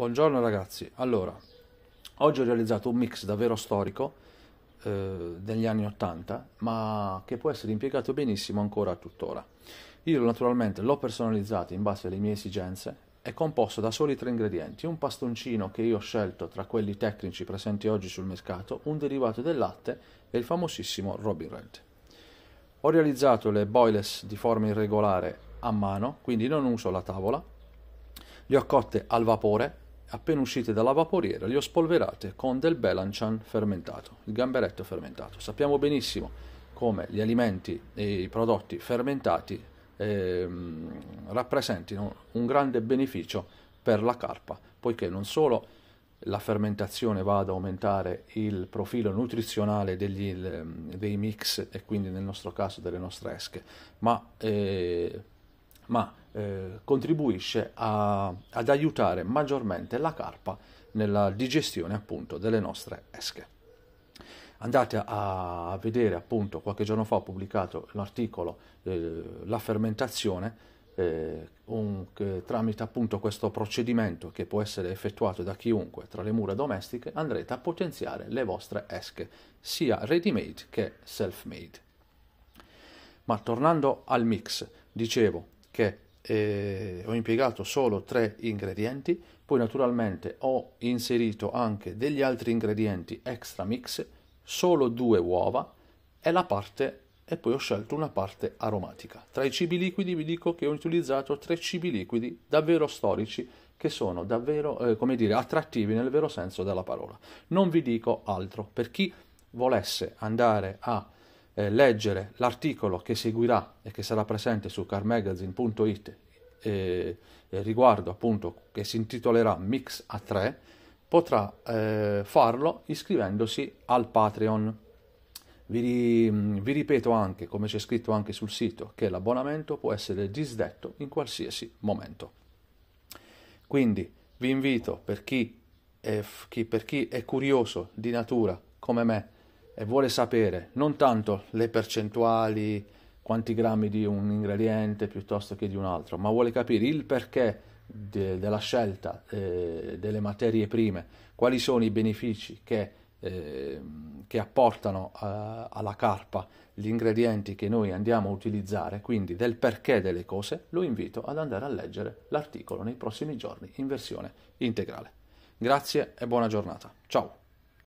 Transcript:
Buongiorno ragazzi, allora, oggi ho realizzato un mix davvero storico eh, degli anni 80, ma che può essere impiegato benissimo ancora tuttora. Io naturalmente l'ho personalizzato in base alle mie esigenze, è composto da soli tre ingredienti, un pastoncino che io ho scelto tra quelli tecnici presenti oggi sul mercato, un derivato del latte e il famosissimo Robin Red. Ho realizzato le boiles di forma irregolare a mano, quindi non uso la tavola, le ho cotte al vapore appena uscite dalla vaporiera, li ho spolverate con del belanchan fermentato, il gamberetto fermentato. Sappiamo benissimo come gli alimenti e i prodotti fermentati eh, rappresentino un grande beneficio per la carpa, poiché non solo la fermentazione va ad aumentare il profilo nutrizionale degli, ehm, dei mix e quindi nel nostro caso delle nostre esche, ma eh, ma eh, contribuisce a, ad aiutare maggiormente la carpa nella digestione appunto delle nostre esche. Andate a vedere appunto qualche giorno fa ho pubblicato l'articolo eh, La fermentazione eh, un, che, tramite appunto questo procedimento che può essere effettuato da chiunque tra le mura domestiche andrete a potenziare le vostre esche sia ready made che self made. Ma tornando al mix, dicevo perché eh, ho impiegato solo tre ingredienti, poi naturalmente ho inserito anche degli altri ingredienti extra mix, solo due uova e la parte e poi ho scelto una parte aromatica. Tra i cibi liquidi vi dico che ho utilizzato tre cibi liquidi davvero storici che sono davvero, eh, come dire, attrattivi nel vero senso della parola. Non vi dico altro, per chi volesse andare a eh, leggere l'articolo che seguirà e che sarà presente su carmagazine.it eh, eh, riguardo appunto che si intitolerà Mix a 3 potrà eh, farlo iscrivendosi al Patreon. Vi, ri, mm, vi, ripeto anche, come c'è scritto anche sul sito, che l'abbonamento può essere disdetto in qualsiasi momento. Quindi vi invito, per chi è, chi, per chi è curioso di natura come me, e vuole sapere non tanto le percentuali, quanti grammi di un ingrediente piuttosto che di un altro, ma vuole capire il perché de, della scelta eh, delle materie prime, quali sono i benefici che, eh, che apportano a, eh, alla carpa gli ingredienti che noi andiamo a utilizzare, quindi del perché delle cose, lo invito ad andare a leggere l'articolo nei prossimi giorni in versione integrale. Grazie e buona giornata. Ciao!